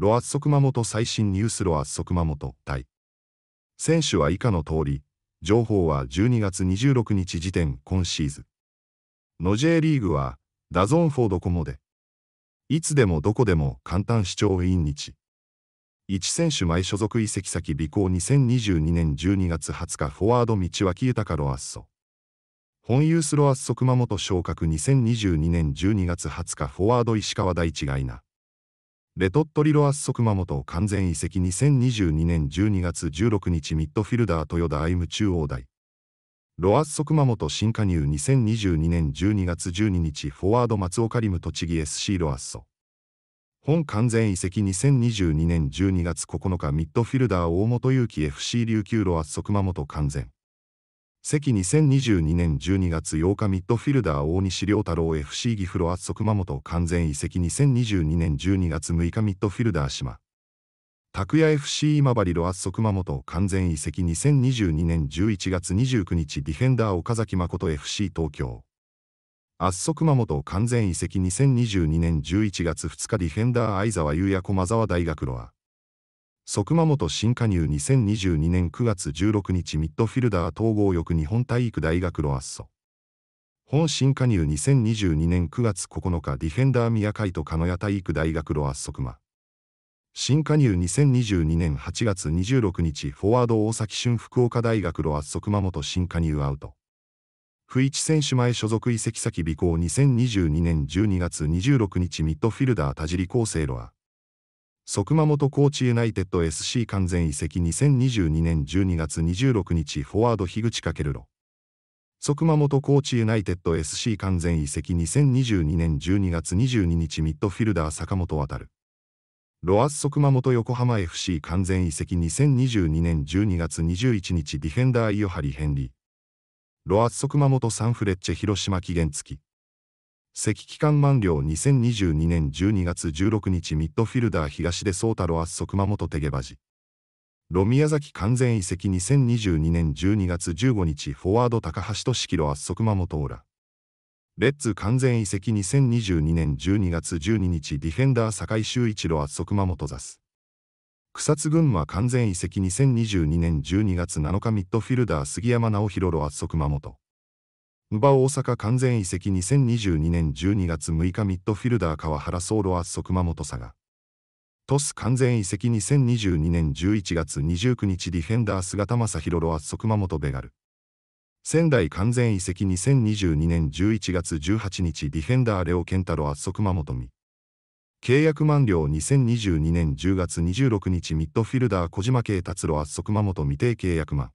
ロアッソ熊本最新ニュースロアッソ熊本対選手は以下の通り、情報は12月26日時点今シーズン。ノェーリーグは、ダゾンフォードコモで、いつでもどこでも簡単視聴委員日。1選手前所属移籍先備考2022年12月20日フォワード道脇豊ロアッソ。本ユースロアッソ熊本昇格2022年12月20日フォワード石川大地がいな。レトットリロアッソ熊本完全移籍2022年12月16日ミッドフィルダー豊田歩夢中央大。ロアッソ熊本新加入2022年12月12日フォワード松岡リム栃木 SC ロアッソ。本完全移籍2022年12月9日ミッドフィルダー大本勇希 FC 琉球ロアッソ熊本完全。関2022年12月8日ミッドフィルダー大西良太郎 FC 岐阜ロアッソ熊本完全移籍2022年12月6日ミッドフィルダー島拓也 FC 今治ロアッソ熊本完全移籍2022年11月29日ディフェンダー岡崎誠 FC 東京アッソ熊本完全移籍2022年11月2日ディフェンダー相沢優也駒沢大学ロア即間元新加入2022年9月16日ミッドフィルダー統合翼日本体育大学ロアッソ。本新加入2022年9月9日ディフェンダー宮海と鹿屋体育大学ロアッソ熊。新加入2022年8月26日フォワード大崎春福岡大学ロアッソ熊本新加入アウト。不一選手前所属移籍先尾行2022年12月26日ミッドフィルダー田尻構成ロア。即元コーチユナイテッド SC 完全移籍2022年12月26日フォワード樋口かけるろ。即熊コーチユナイテッド SC 完全移籍2022年12月22日ミッドフィルダー坂本渡る。ロアス即熊元横浜 FC 完全移籍2022年12月21日ディフェンダーイオハリ・ヘンリー。ロアス即熊元サンフレッチェ広島期限付き。席期間満了2022年12月16日ミッドフィルダー東出宗太郎圧足熊本手毛バジ。ロミザ崎完全移籍2022年12月15日フォワード高橋俊弘圧足熊本オーラ。レッツ完全移籍2022年12月12日ディフェンダー堺修一郎圧足熊本ザス。草津群馬完全移籍2022年12月7日ミッドフィルダー杉山直弘郎圧足熊本。ムバ大阪完全移籍2022年12月6日ミッドフィルダー川原ソーロ即魔元熊本佐賀。トス完全移籍2022年11月29日ディフェンダー姿正宏ロ圧即魔熊本ベガル。仙台完全移籍2022年11月18日ディフェンダーレオ健太郎ロッ即熊本美。契約満了2022年10月26日ミッドフィルダー小島慶達郎圧即魔熊本未定契約満。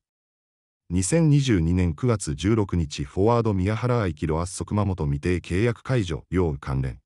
2022年9月16日フォワード宮原愛希ロアッソ熊本未定契約解除要関連。